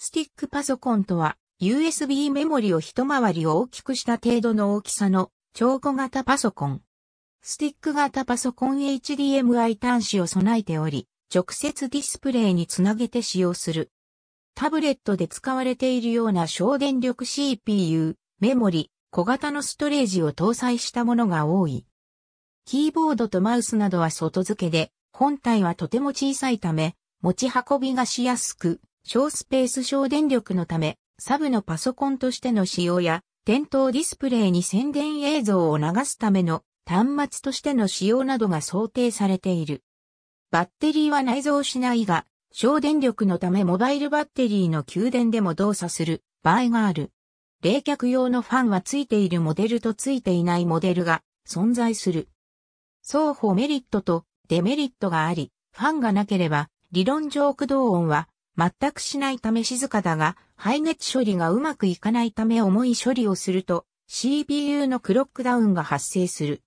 スティックパソコンとは、USB メモリを一回り大きくした程度の大きさの超小型パソコン。スティック型パソコン HDMI 端子を備えており、直接ディスプレイにつなげて使用する。タブレットで使われているような省電力 CPU、メモリ、小型のストレージを搭載したものが多い。キーボードとマウスなどは外付けで、本体はとても小さいため、持ち運びがしやすく、小スペース省電力のため、サブのパソコンとしての使用や、点灯ディスプレイに宣伝映像を流すための端末としての使用などが想定されている。バッテリーは内蔵しないが、省電力のためモバイルバッテリーの給電でも動作する場合がある。冷却用のファンは付いているモデルと付いていないモデルが存在する。双方メリットとデメリットがあり、ファンがなければ理論上駆動音は全くしないため静かだが、排熱処理がうまくいかないため重い処理をすると CPU のクロックダウンが発生する。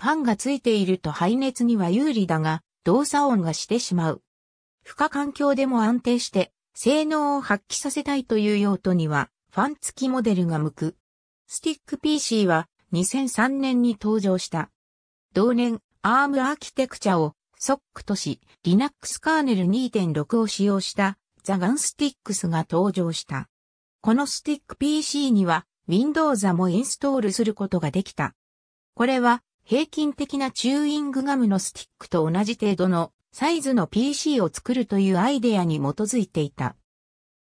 ファンがついていると排熱には有利だが、動作音がしてしまう。負荷環境でも安定して、性能を発揮させたいという用途には、ファン付きモデルが向く。スティック PC は2003年に登場した。同年、ARM アーキテクチャをソックとし、Linux カーネル2.6を使用したザガンスティックスが登場した。このスティック PC には Windows もインストールすることができた。これは平均的なチューイングガムのスティックと同じ程度のサイズの PC を作るというアイデアに基づいていた。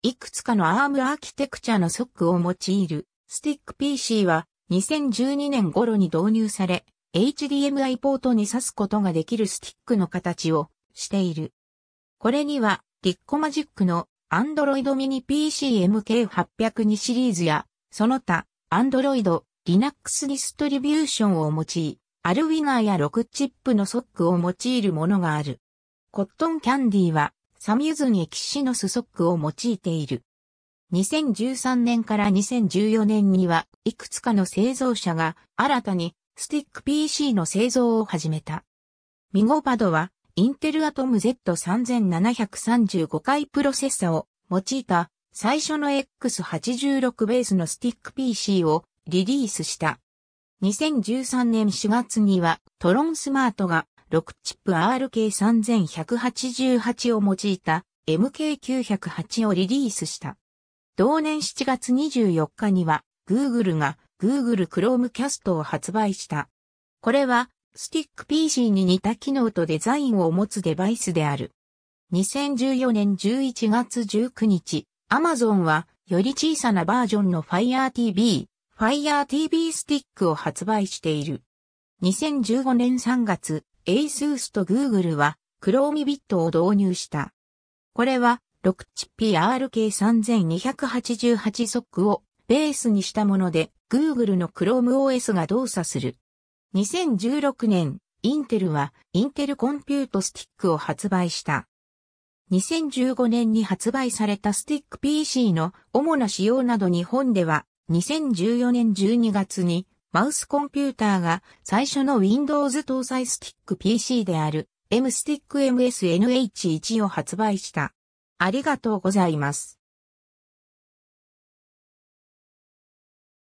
いくつかの ARM アーキテクチャのソックを用いるスティック PC は2012年頃に導入され、HDMI ポートに挿すことができるスティックの形をしている。これには、リッコマジックの Android Mini PC MK802 シリーズや、その他、Android、Linux ディストリビューションを用い、アルウィガーやロクチップのソックを用いるものがある。コットンキャンディは、サミューズンエキシノスソックを用いている。2013年から2014年には、いくつかの製造者が新たにスティック PC の製造を始めた。ミゴパドは、インテルアトム Z3735 回プロセッサを用いた最初の X86 ベースのスティック PC をリリースした。2013年4月にはトロンスマートが6チップ RK3188 を用いた MK908 をリリースした。同年7月24日には Google が Google Chromecast を発売した。これは、スティック PC に似た機能とデザインを持つデバイスである。2014年11月19日、Amazon は、より小さなバージョンの Fire TV、Fire TV スティックを発売している。2015年3月、ASUS と Google は、Chromebit を導入した。これは、6チ PR 系3288ソックをベースにしたもので、Google の ChromeOS が動作する。2016年、インテルは、インテルコンピュートスティックを発売した。2015年に発売されたスティック PC の主な仕様など日本では、2014年12月に、マウスコンピューターが最初の Windows 搭載スティック PC である M スティック MSNH1 を発売した。ありがとうございます。